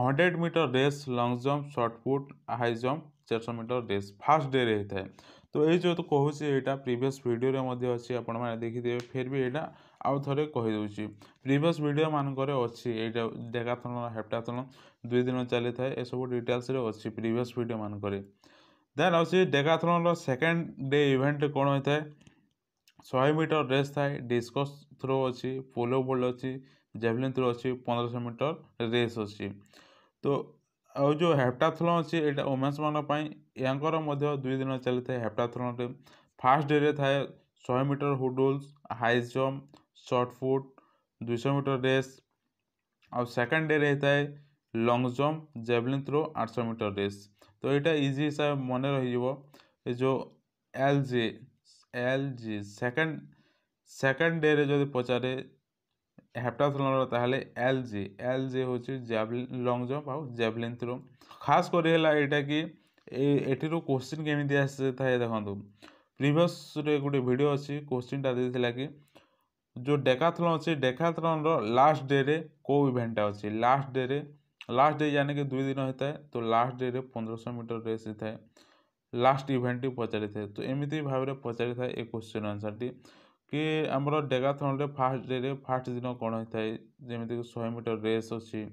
Speaker 1: hundred metre race long jump shot put high jump ଚାରିଶହ ମିଟର ରେସ୍ ଫାର୍ଷ୍ଟ ଡେରେ ହେଇଥାଏ ତ ଏଇ ଯେହେତୁ କହୁଛି ଏଇଟା ପ୍ରିଭିୟସ୍ ଭିଡ଼ିଓରେ ମଧ୍ୟ ଅଛି ଆପଣମାନେ ଦେଖିଥିବେ ଫେର୍ ବି ଏଇଟା ଆଉ ଥରେ କହିଦେଉଛି ପ୍ରିଭିୟସ୍ ଭିଡ଼ିଓମାନଙ୍କରେ ଅଛି ଏଇଟା ଡେକାଥଲନ୍ ହେପ୍ଟାଥଲନ୍ ଦୁଇ ଦିନ ଚାଲିଥାଏ ଏସବୁ ଡିଟେଲ୍ସରେ ଅଛି ପ୍ରିଭିୟସ୍ ଭିଡ଼ିଓମାନଙ୍କରେ ଦେନ୍ ଅଛି ଡେକାଥ୍ରନ୍ର ସେକେଣ୍ଡ ଡେ ଇଭେଣ୍ଟ କ'ଣ ହୋଇଥାଏ ଶହେ ମିଟର ରେସ୍ ଥାଏ ଡିସ୍କସ୍ ଥ୍ରୋ ଅଛି ପୋଲୋ ବୋଲ୍ଡ ଅଛି ଜେଭଲିନ୍ ଥ୍ରୋ ଅଛି ପନ୍ଦରଶହ ମିଟର ରେସ୍ ଅଛି ତ ଆଉ ଯେଉଁ ହେପ୍ଟାଥ୍ଲନ୍ ଅଛି ଏଇଟା ଓମେନ୍ସମାନଙ୍କ ପାଇଁ ୟାଙ୍କର ମଧ୍ୟ ଦୁଇ ଦିନ ଚାଲିଥାଏ ହେପ୍ଟାଥ୍ଲନ୍ରେ ଫାର୍ଷ୍ଟ ଡେରେ ଥାଏ ଶହେ metre hurdles high jump shot put ଦୁଇଶହ ମିଟର ରେସ୍ ଆଉ ସେକେଣ୍ଡ ଡେରେ ହେଇଥାଏ লং জম্প জেভলিন থ্রো আটশো মিটর রেস তো এটা ইজি হিসাবে মনে রহিব ଏ ଯେଉଁ L G L G second second ଡେରେ ଯଦି ପଚାରେ ହେପ୍ଟାଥ୍ଲନ୍ର ତାହେଲେ ଏଲ୍ ଜି ଏଲ୍ ଜି ହେଉଛି ଜାଭଲିନ୍ ଲଙ୍ଗ୍ ଜମ୍ପ ଆଉ ଜାଭଲିନ୍ ଥ୍ରୋ ଖାସ୍ କରି ହେଲା ଏଇଟା କି ଏଠିରୁ କୋଶ୍ଚିନ୍ କେମିତି ଆସିଥାଏ ଦେଖନ୍ତୁ ପ୍ରିଭିୟସ୍ରେ ଗୋଟେ ଭିଡ଼ିଓ ଅଛି କୋଶ୍ଚିନ୍ଟା ଦେଇଥିଲା କି ଯେଉଁ ଡେକାଥ୍ଲନ୍ ଅଛି ଡେକାଥ୍ଲନ୍ର ଲାଷ୍ଟ ଡେରେ କେଉଁ ଇଭେଣ୍ଟଟା ଅଛି ଲାଷ୍ଟ ଡେରେ लास्ट डे जाने के दुई दिन होता है तो लास्ट डे पंद्रह मीटर रेस होता है लास्ट इवेंट टी पचारि थाए तो एमती भाव में पचारि था एक क्वेश्चन आंसर टी कि आम डेगाथन फास्ट डे रे फास्ट दिन कौन होता है जमीक शहे मीटर रेस अच्छी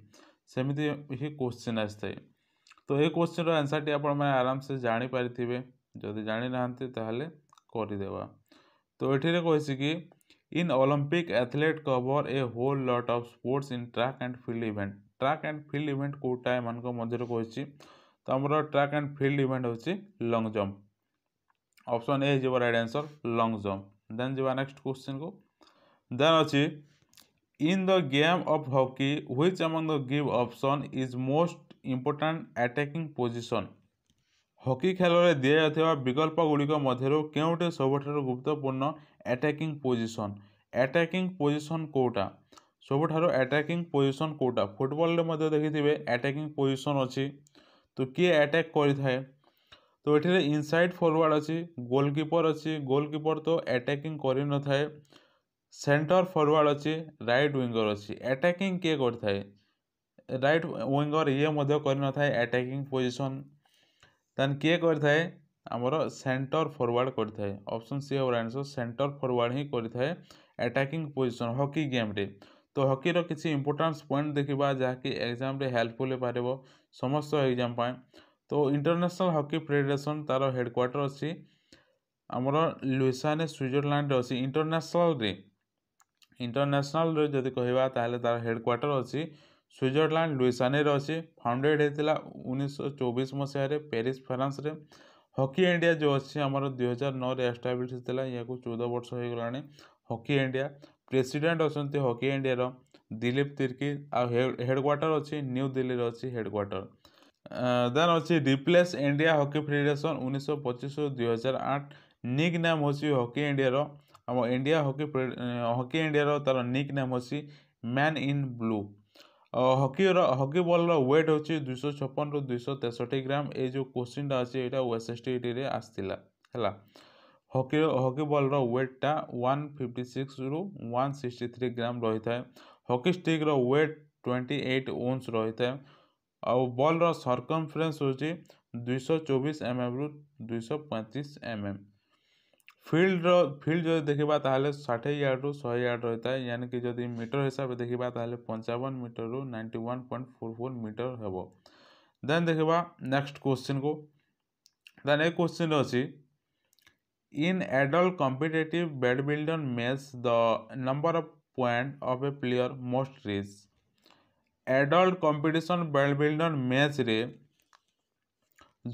Speaker 1: सेमती ही क्वेश्चन आए तो यह क्वेश्चन रनसर टी आप आराम से जापारी जदि जाणी नदे तो ये कहसी कि in Olympic athlete cover a whole lot of sports in track and field event track and field event କେଉଁଟା ଏମାନଙ୍କ ମଧ୍ୟରେ କହିଛି ତ ଆମର ଟ୍ରାକ୍ ଆଣ୍ଡ ଫିଲ୍ଡ ଇଭେଣ୍ଟ ହେଉଛି ଲଙ୍ଗ୍ ଜମ୍ପ ଅପସନ୍ ଏ ହେଇଯିବ right answer long jump then ଯିବା ନେକ୍ସଟ କ୍ୱେଶ୍ଚିନ୍କୁ ଦେନ୍ ଅଛି in the game of hockey which among the give option is most important attacking position hockey ଖେଳରେ ଦିଆଯାଉଥିବା ବିକଳ୍ପଗୁଡ଼ିକ ମଧ୍ୟରୁ କେଉଁଟି ସବୁଠାରୁ ଗୁରୁତ୍ୱପୂର୍ଣ୍ଣ ଆଟାକିଂ ପୋଜିସନ୍ ଆଟାକିଂ ପୋଜିସନ୍ କେଉଁଟା ସବୁଠାରୁ ଆଟାକିଂ ପୋଜିସନ୍ କେଉଁଟା ଫୁଟବଲ୍ରେ ମଧ୍ୟ ଦେଖିଥିବେ ଆଟାକିଂ ପୋଜିସନ୍ ଅଛି ତ କିଏ ଆଟାକ୍ କରିଥାଏ ତ ଏଠାରେ ଇନସାଇଡ଼୍ ଫରୱାର୍ଡ଼ ଅଛି ଗୋଲକିପର୍ ଅଛି ଗୋଲକିପର୍ ତ ଆଟାକିଂ କରିନଥାଏ ସେଣ୍ଟର୍ ଫରୱାର୍ଡ଼ ଅଛି ରାଇଟ୍ ୱିଙ୍ଗର୍ ଅଛି ଆଟାକିଂ କିଏ କରିଥାଏ ରାଇଟ୍ ୱିଙ୍ଗର୍ ଇଏ ମଧ୍ୟ କରିନଥାଏ ଆଟାକିଂ ପୋଜିସନ୍ ଦେନ୍ କିଏ କରିଥାଏ ଆମର ସେଣ୍ଟର୍ ଫରୱାର୍ଡ଼ କରିଥାଏ ଅପସନ୍ ସି ହେବ ଆନ୍ସର୍ ସେଣ୍ଟର୍ ଫରୱାର୍ଡ଼ ହିଁ କରିଥାଏ ଆଟାକିଂ ପୋଜିସନ୍ ହକି ଗେମ୍ରେ ତ ହକିର କିଛି ଇମ୍ପୋର୍ଟାନ୍ସ ପଏଣ୍ଟ ଦେଖିବା ଯାହାକି ଏକ୍ଜାମ୍ରେ ହେଲ୍ପଫୁଲ୍ ହେଇପାରିବ ସମସ୍ତ ଏକ୍ଜାମ୍ ପାଇଁ ତ ଇଣ୍ଟରନ୍ୟାସନାଲ୍ ହକି ଫେଡେରେସନ୍ ତା'ର ହେଡ଼କ୍ୱାର୍ଟର୍ ଅଛି ଆମର ଲୁଇସାନେ ସୁଇଜରଲ୍ୟାଣ୍ଡରେ ଅଛି ଇଣ୍ଟରନ୍ୟାସନାଲ୍ରେ ଇଣ୍ଟରନ୍ୟାସନାଲ୍ରେ ଯଦି କହିବା ତାହେଲେ ତା'ର ହେଡ଼କ୍ୱାର୍ଟର୍ ଅଛି ସୁଇଜରଲ୍ୟାଣ୍ଡ ଲୁଇସାନେରେ ଅଛି ଫାଉଣ୍ଡେଡ଼ ହେଇଥିଲା ଉଣେଇଶହ ଚବିଶ ମସିହାରେ ପ୍ୟାରିସ୍ ଫ୍ରାନ୍ସରେ ହକି ଇଣ୍ଡିଆ ଯେଉଁ ଅଛି ଆମର ଦୁଇହଜାର ନଅରେ ଏଷ୍ଟାବ୍ଲିଶ୍ ହେଇଥିଲା ଏହାକୁ ଚଉଦ ବର୍ଷ ହେଇଗଲାଣି ହକି ଇଣ୍ଡିଆ ପ୍ରେସିଡେଣ୍ଟ ଅଛନ୍ତି ହକି ଇଣ୍ଡିଆର ଦିଲୀପ ତିର୍କି ଆଉ ହେଡ଼କ୍ୱାର୍ଟର ଅଛି ନ୍ୟୁ ଦିଲ୍ଲୀରେ ଅଛି ହେଡ଼କ୍ୱାର୍ଟର ଦେନ୍ ଅଛି ରିପ୍ଲେସ୍ ଇଣ୍ଡିଆ ହକି ଫେଡେରେସନ୍ ଉଣେଇଶହ ପଚିଶରୁ ଦୁଇହଜାର ଆଠ ନିକ୍ ନାମ୍ ହେଉଛି ହକି ଇଣ୍ଡିଆର ଆମ ଇଣ୍ଡିଆ ହକି ହକି ଇଣ୍ଡିଆର ତା'ର ନିକ୍ ନାମ୍ ହେଉଛି ମ୍ୟାନ୍ ଇନ୍ ବ୍ଲୁ ହକିର ହକି ବଲ୍ର ୱେଟ୍ ହେଉଛି ଦୁଇଶହ ଛପନରୁ ଦୁଇଶହ ତେଷଠି ଗ୍ରାମ୍ ଏଇ ଯେଉଁ କୋଶ୍ଚିନ୍ଟା ଅଛି ଏଇଟା ୱେଷ୍ଟିଟିରେ ଆସିଥିଲା ହେଲା हकी हकी बल रेटा वन फिफ्टी सिक्स रु वन सिक्सटी थ्री ग्राम रही था हकी स्टिक्र वेट ट्वेंटी एट ओंस रही था आउ बल सरकमफरेन्स हो दुई चौबीस एम एम रु दुई पैंतीस एम एम फिल्ड रिल्ड जो देखा तो हेल्ले षाठ यार्ड रु शह यार्ड रही है यानी कि जदि मीटर हिसाब से देखा तो हेल्ले पंचावन मीटर रु ninety one point four four metre हे देन देखा नेक्स्ट क्वेश्चन को देन ये क्वेश्चन अच्छी in adult competitive badminton match, the number of points of a player must reach. Adult competition badminton ମ୍ୟାଚ୍ରେ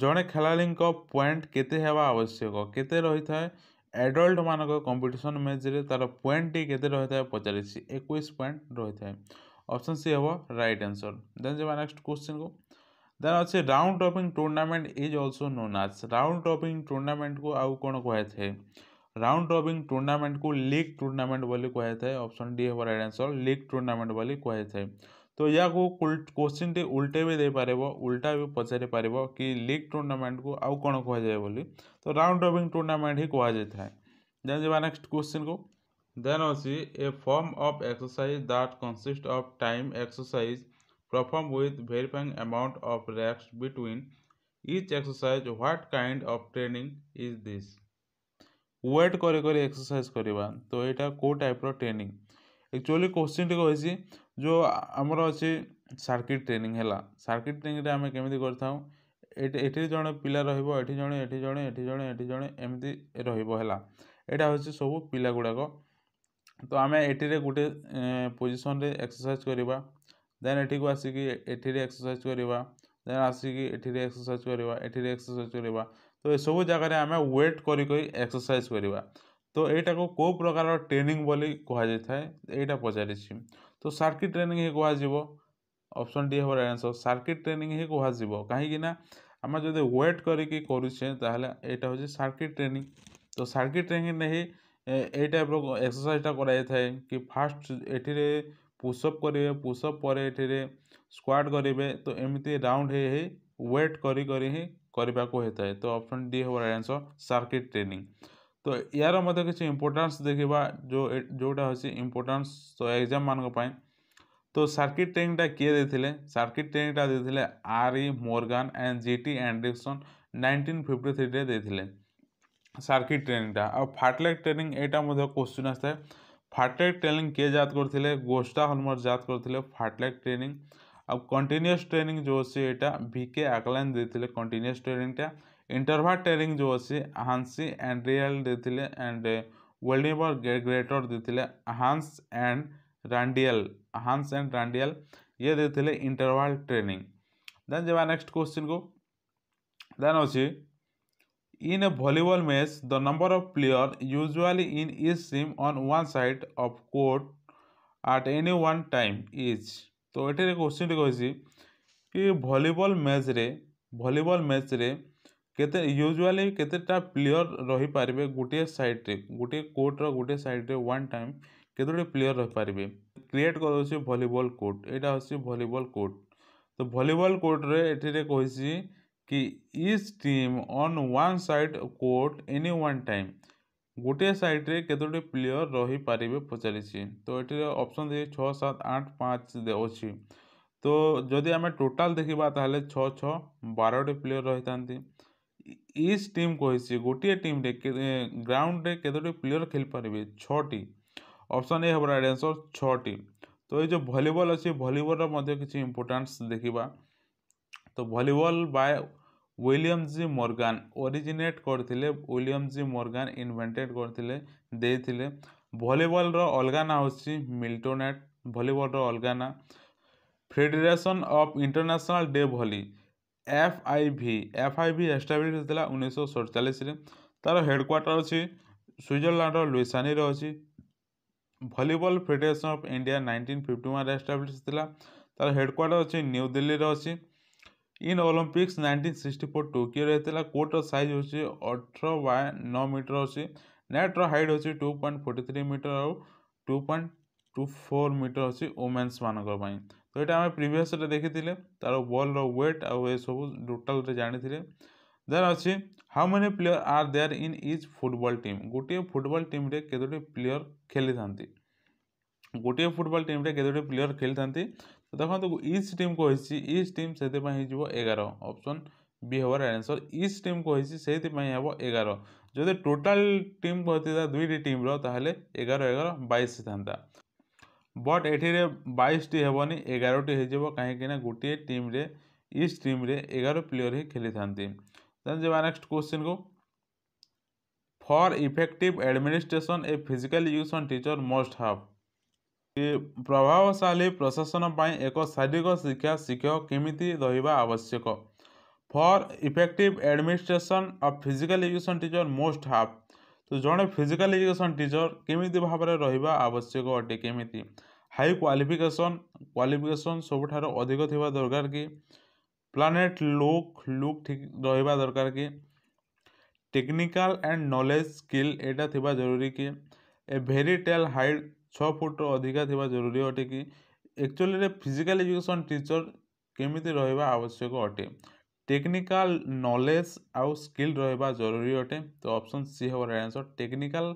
Speaker 1: ଜଣେ ଖେଳାଳିଙ୍କ ପଏଣ୍ଟ କେତେ ହେବା ଆବଶ୍ୟକ କେତେ ରହିଥାଏ ଆଡଲ୍ଟମାନଙ୍କ କମ୍ପିଟିସନ୍ ମ୍ୟାଚ୍ରେ ତା'ର ପଏଣ୍ଟଟି କେତେ ରହିଥାଏ ପଚାରିଛି ଏକୋଇଶ ପଏଣ୍ଟ ରହିଥାଏ ଅପସନ୍ ସି ହେବ ରାଇଟ୍ ଆନ୍ସର୍ ଦେନ୍ ଯିବା ନେକ୍ସଟ କ୍ୱେଶ୍ଚିନ୍କୁ अच्छे round round topping is also also known round round topping को आउ कौन କୁହାଯାଏ राउंड रबिंग टूर्नामेंट को लिग टूर्नामेंट बोली कहुए ऑप्शन डी हमारे आंसर लिग टूर्नामेंट बोली कहुए तो या क्वेश्चन टी उल्टे भी दे पार उल्टा भी पचारि पार कि लीग टूर्नामेंट को आउ कौन जाए बोली तो राउंड रबिंग टूर्नामेंट ही कहुए देन जी नेक्स्ट क्वेश्चन को देन अच्छी a form of exercise that consist of time exercise performed with varying amount of reps between each exercise what kind of training is this weight করে করে এক্সরসাইজ করা তো এটা কেউ টাইপর ট্রেনিং একচুয়ালি কোশ্চিনটি কইছি যে আমার অছি সার্কিট ট্রেনিং হেলা সার্কিট ট্রেনিংরে আমি কেমিতি করে থাও এটি জনে পিলা রহব এটি জনে এটি জনে এটি জনে এটি জনে এমতি রহব হেলা এটা হচ্ছে সব পিলা গুড়াক তো আমি এটিরে গোটে পজিশনরে এক্সরসাইজ করা देन एटी आसिक एक्सरसाइज करवा दे आसिकसरसाइज करवा एक्सरसाइज करवा तो यह सब जगह आम वेट करसरसाइज करवा तो यहाँ को प्रकार ट्रेनिंग कहुटा पचार तो सर्किट ट्रेनिंग ही कपसन डी हमारे आंसर सर्किट ट्रेनिंग ही कहो कहीं आम जब व्वेट करें तो यहाँ हूँ सर्किट ट्रेनिंग तो सर्किट ट्रेनिंग नहीं टाइप एक्सरसाइजा कराई कि फास्ट एटी पुशअप करेंगे पुशअप पर स्क्वाड करेंगे तो एमती राउंड है है वेट करी तो अपसन डी हो रहा आंसर सर्किट ट्रेनिंग तो यार मतलब किसी इंपोर्टेंस देखा जो जोटा होगी इंपोर्टेंस तो एग्जाम मानी तो सर्किट ट्रेनिंगटा किए देते सर्किट ट्रेनिंगटा देते R E Morgan and G T Anderson nineteen fifty three देते सर्किट ट्रेनिंगटा और फाटलेक ट्रेनिंग यहाँ क्वेश्चन आए फार्टलेट ट्रेनिंग किए जात करते गोष्टा हलमर जात करते फाटलेक ट्रेनिंग आउ कंटिन्यूस ट्रेनिंग जो अच्छे यहाँ भिके आकलैन देते कंटिन्यूस ट्रेनिंग टा इंटरभा ट्रेनिंग जो अच्छे हांसी एंड रियल देते एंड वेल्डिवर ग्रेटर देते Hans and Reindell Hans and Reindell ये देते इंटरभाल ट्रेनिंग देन जवा नेक्स्ट क्वेश्चन को देन अच्छी In a volleyball match, the number of players usually in each team on one side of court at any one time is. তো এটার কোশ্চিনটি কইছি কি ভলিবল ম্যাচরে ভলিবল ম্যাচরে কেতে ইউজুয়ালি কেতেটা প্লেয়ার রহিপারিবে গোটিয়ে সাইডরে গোটিয়ে কোর্টর গোটিয়ে সাইডরে ওয়ান টাইম কেতোটি প্লেয়ার রহিপারিবে ক্রিয়েট করছি ভলিবল কোর্ট এটা হচ্ছে ভলিবল কোর্ট তো ভলিবল কোর্টরে এটিরে কইছি कि is team on one side court any one time गोटे सैड्रे कतोटी प्लेयर रही पारे पचार तो ये अप्सन दे छः सात आठ पाँच अच्छी तो जदि आम टोटाल देखा तेल छः छः प्लेयर रही था इज टीम कही गोटे टीम ग्राउंड में कतोटी प्लेयर खेल पारे छटी अप्सन ए हमारा आंसर छटी तो ये जो भलिबल अच्छे भलिबल रिच्छे इम्पोर्टास्ट देखा তো volleyball by William G Morgan originate କରିଥିଲେ ୱିଲିୟମ୍ ଜି ମର୍ଗାନ୍ ଇନଭେଣ୍ଟେଡ଼୍ କରିଥିଲେ ଦେଇଥିଲେ ଭଲିବଲ୍ର ଅଲଗା ନାଁ ହେଉଛି ମିଲ୍ଟୋନେଟ୍ ଭଲିବଲ୍ର ଅଲଗା ନାଁ Federation of International de Volley F I V F I V establish ହୋଇଥିଲା ଉଣେଇଶହ ସତଚାଳିଶରେ ତା'ର ହେଡ଼କ୍ୱାର୍ଟର ଅଛି ସୁଇଜରଲ୍ୟାଣ୍ଡର ଲୁଇସାନିରେ ଅଛି Volleyball Federation of India nineteen fifty ୱାନ୍ରେ ଏଷ୍ଟାବ୍ଲିଶ୍ ହୋଇଥିଲା ତା'ର ହେଡ଼କ୍ୱାର୍ଟର ଅଛି ନ୍ୟୁ ଦିଲ୍ଲୀରେ ଅଛି इन ओलंपिक्स 1964 ଟୋକିଓରେ ହେଇଥିଲା କୋର୍ଟର ସାଇଜ୍ ହେଉଛି ଅଠର ବାଏ ନଅ ମିଟର ଅଛି ନେଟ୍ର ହାଇଟ୍ ହେଉଛି two point forty three metre ଆଉ two point two four metre ଅଛି ଓମେନ୍ସମାନଙ୍କ ପାଇଁ ତ ଏଇଟା ଆମେ ପ୍ରିଭିୟସ୍ରେ ଦେଖିଥିଲେ ତା'ର ବଲ୍ର ୱେଟ୍ ଆଉ ଏସବୁ ଟୋଟାଲ୍ରେ ଜାଣିଥିଲେ ଦେନ୍ ଅଛି how many player are there in is football team ଗୋଟିଏ ଫୁଟବଲ୍ ଟିମ୍ରେ କେତୋଟି ପ୍ଲେୟର୍ ଖେଳିଥାନ୍ତି ଗୋଟିଏ ଫୁଟବଲ୍ ଟିମ୍ରେ କେତୋଟି ପ୍ଲେୟର୍ ଖେଳିଥାନ୍ତି ଦେଖନ୍ତୁ ଇଚ୍ ଟିମ୍ କହିଛି ଇଚ୍ ଟିମ୍ ସେଥିପାଇଁ ହେଇଯିବ ଏଗାର ଅପସନ୍ ବି ହେବାର ଆନ୍ସର୍ ଇଚ୍ ଟିମ୍ କହିଛି ସେଇଥିପାଇଁ ହେବ ଏଗାର ଯଦି ଟୋଟାଲ୍ ଟିମ୍ କହିଥିଲା ଦୁଇଟି ଟିମ୍ର ତାହେଲେ ଏଗାର ଏଗାର ବାଇଶ ଥାନ୍ତା ବଟ୍ ଏଠିରେ ବାଇଶଟି ହେବନି ଏଗାରଟି ହେଇଯିବ କାହିଁକିନା ଗୋଟିଏ ଟିମ୍ରେ ଇଚ୍ ଟିମ୍ରେ ଏଗାର ପ୍ଲେୟର୍ ହିଁ ଖେଳିଥାନ୍ତି ଦେନ୍ ଯିବା ନେକ୍ସଟ କୋଶ୍ଚିନ୍କୁ for effective administration a physical use on teacher must have ପ୍ରଭାବଶାଳୀ ପ୍ରଶାସନ ପାଇଁ ଏକ ଶାରୀରିକ ଶିକ୍ଷା ଶିକ୍ଷକ କେମିତି ରହିବା ଆବଶ୍ୟକ for effective administration of physical education teacher must have ତ ଜଣେ ଫିଜିକାଲ୍ ଏଜୁକେସନ୍ ଟିଚର୍ କେମିତି ଭାବରେ ରହିବା ଆବଶ୍ୟକ ଅଟେ କେମିତି ହାଇ କ୍ୱାଲିଫିକେସନ୍ କ୍ୱାଲିଫିକେସନ୍ ସବୁଠାରୁ ଅଧିକ ଥିବା ଦରକାର କି ପ୍ଲାନେଟ୍ ଲୁକ୍ ଲୁକ୍ ଠିକ୍ ରହିବା ଦରକାର କି ଟେକ୍ନିକାଲ୍ ଆଣ୍ଡ ନଲେଜ୍ ସ୍କିଲ୍ ଏଇଟା ଥିବା ଜରୁରୀ କି ଏ ଭେରି ଟେଲ୍ ହାଇଟ୍ ଛଅ ଫୁଟ୍ର ଅଧିକା ଥିବା ଜରୁରୀ ଅଟେ କି ଆକ୍ଚୁଆଲିରେ ଫିଜିକାଲ୍ ଏଜୁକେସନ୍ ଟିଚର୍ କେମିତି ରହିବା ଆବଶ୍ୟକ ଅଟେ ଟେକ୍ନିକାଲ୍ ନଲେଜ୍ ଆଉ ସ୍କିଲ୍ ରହିବା ଜରୁରୀ ଅଟେ ତ ଅପସନ୍ ସି ହେବ ରାଇଟ୍ ଆନ୍ସର୍ ଟେକ୍ନିକାଲ୍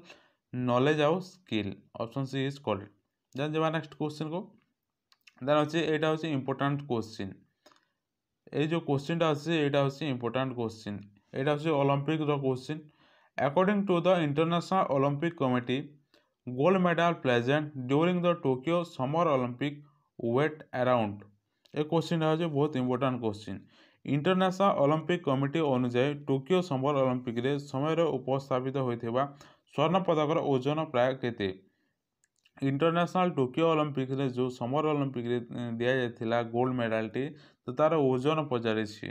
Speaker 1: ନଲେଜ୍ ଆଉ skill option C is correct then ଯିବା ନେକ୍ସଟ କୋଶ୍ଚିନ୍କୁ ଦେନ୍ ଅଛି ଏଇଟା ହେଉଛି ଇମ୍ପୋର୍ଟାଣ୍ଟ କୋଶ୍ଚିନ୍ ଏଇ ଯେଉଁ କୋଶ୍ଚିନ୍ଟା ଅଛି ଏଇଟା ହେଉଛି ଇମ୍ପୋର୍ଟାଣ୍ଟ କୋଶ୍ଚିନ୍ ଏଇଟା ହେଉଛି ଅଲମ୍ପିକ୍ର question according to the International Olympic Committee gold medal present during the Tokyo Summer Olympic weight around এই কোশ্চিনটা হচ্ছে বহুত important question International Olympic Committee অনুযায়ী টোকিও সম্বর অলিম্পিকরে সময়ের উপস্থাপিত হয়েছে স্বর্ণ পদকর ওজন প্রায় কেতে ইন্টারন্যাশনাল টোকিও অলিম্পিকরে যে সমর অলিম্পিকরে দিয়া যাই গোল্ড মেডালটি তো তার ওজন পচারিছি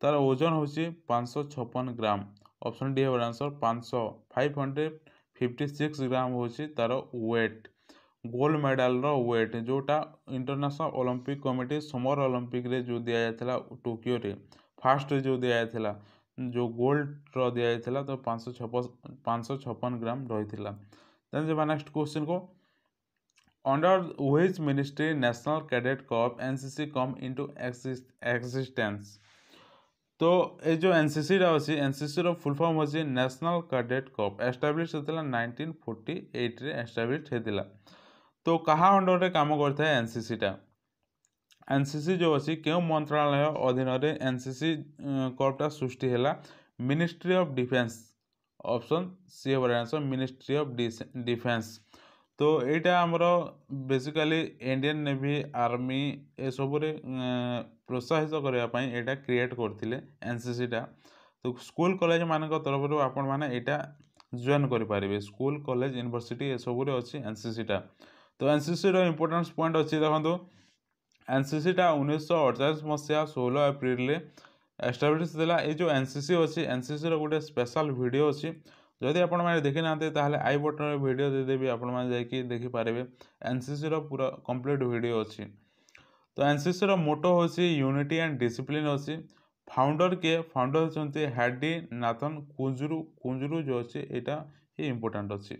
Speaker 1: তার ওজন হচ্ছে পাঁচশো ছপন গ্রাম অপশন ডি হবার আনসর পাঁচশো five hundred fifty six gram हो तार वेट गोल्ड मेडल वेट जोटा International Olympic Committee summer Olympic रे जो दिया दि टोकियो रे फास्ट जो दिया दि जो गोल्ड रिया तो पाँच छपन ग्राम रही नेक्स्ट क्वेश्चन को under which ministry National Cadet Corps NCC come into to existence তো এই যে এনসিসিটা অছি এনসিসির ফুল ফর্ম হচ্ছে ন্যাশনাল ক্যাডেট কপ এস্টাব্লিশ হয়েছিল নাইনটিন ফোর্টি এইট্রে এস্টাব্লিশ হয়েছিল তো কাহা অন্ডরে কাম করে এনসিসিটা এনসিসি যে অছি কেউ মন্ত্রালয় অধীনরে এনসিসি কপটা সৃষ্টি হল Ministry of Defence option C হবার আনসর মিনিষ্ট্রি অফ ডিফেন্স তো এইটা আমার বেসিকালি ইন্ডিয়ান নেভি আর্মি এসবুরে ପ୍ରୋତ୍ସାହିତ କରିବା ପାଇଁ ଏଇଟା କ୍ରିଏଟ୍ କରିଥିଲେ ଏନ୍ ସି ସିଟା ତ ସ୍କୁଲ କଲେଜମାନଙ୍କ ତରଫରୁ ଆପଣମାନେ ଏଇଟା ଜଏନ୍ କରିପାରିବେ ସ୍କୁଲ କଲେଜ ୟୁନିଭର୍ସିଟି ଏସବୁରେ ଅଛି ଏନ୍ ସି ସିଟା ତ ଏନ୍ ସି ସିର ଇମ୍ପୋର୍ଟାନ୍ସ ପଏଣ୍ଟ ଅଛି ଦେଖନ୍ତୁ ଏନ୍ ସି ସିଟା ଉଣେଇଶହ ଅଡ଼ଚାଳିଶ ମସିହା ଷୋହଳ ଏପ୍ରିଲରେ ଏଷ୍ଟାବ୍ଲିଶ୍ ଥିଲା ଏଇ ଯେଉଁ ଏନ୍ ସି ସି ଅଛି ଏନ୍ ସି ସିର ଗୋଟେ ସ୍ପେଶାଲ ଭିଡ଼ିଓ ଅଛି ଯଦି ଆପଣମାନେ ଦେଖିନାହାନ୍ତି ତାହେଲେ ଆଇ ବଟନ୍ରେ ଭିଡ଼ିଓ ଦେଇଦେବି ଆପଣମାନେ ଯାଇକି ଦେଖିପାରିବେ ଏନ୍ ସି ସିର ପୁରା କମ୍ପ୍ଲିଟ୍ ଭିଡ଼ିଓ ଅଛି ତ ଏନ୍ସିସିର ମୋଟୋ ହେଉଛି ୟୁନିଟି ଆଣ୍ଡ ଡିସିପ୍ଲିନ୍ ଅଛି ଫାଉଣ୍ଡର କିଏ ଫାଉଣ୍ଡର ହେଉଛନ୍ତି ହ୍ୟାଡି ନାଥନ କୁଞ୍ଜୁରୁ କୁଞ୍ଜୁରୁ ଯେଉଁ ଅଛି ଏଇଟା ହିଁ ଇମ୍ପୋର୍ଟାଣ୍ଟ ଅଛି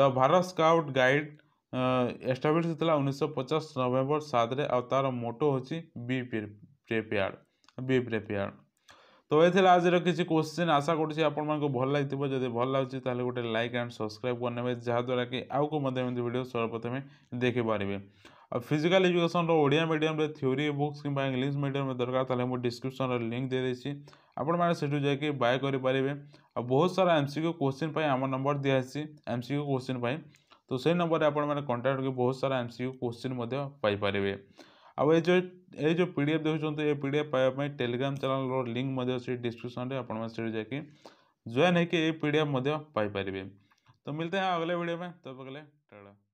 Speaker 1: the Bharat scout guide establish ହେଇଥିଲା ଉଣେଇଶହ ପଚାଶ ନଭେମ୍ବର ସାତରେ ଆଉ ତା'ର ମୋଟୋ ହେଉଛି ବି ପ୍ରେପେୟାର୍ଡ଼ ବି ପ୍ରେପେୟାର୍ଡ଼ ତ ଏ ଥିଲା ଆଜିର କିଛି କୋଶ୍ଚିନ୍ ଆଶା କରୁଛି ଆପଣମାନଙ୍କୁ ଭଲ ଲାଗିଥିବ ଯଦି ଭଲ ଲାଗୁଛି ତାହେଲେ ଗୋଟେ ଲାଇକ୍ ଆଣ୍ଡ ସବସ୍କ୍ରାଇବ୍ କରିନେବେ ଯାହାଦ୍ୱାରା କି ଆଉକୁ ମଧ୍ୟ ଏମିତି ଭିଡ଼ିଓ ସର୍ବପ୍ରଥମେ ଦେଖିପାରିବେ और फिजिकल एजुकेशन रिया मीडियम थ्योरी बुक्स कि इंग्लीश मीडियम दरकार मुझे डिस्क्रिप्सन लिंक दे देती आपठू जाए बाय करेंगे आ बहुत सारा एम सिक्यू क्वेश्चन आम नंबर दिखाई एम सिक्यू क्वेश्चन तो से नंबर में आप कंटाक्ट कर बहुत सारा एम सिक्यू क्वेश्चन पारे आज ये जो पी डी एफ देखते ये पी डी एफ पाइबापी टेलीग्राम चैनल लिंक डिस्क्रिप्सन में आपठ जा जॉन होकर पी डी एफ पारे तो मिलते हैं अगले वीडियो में तब अगले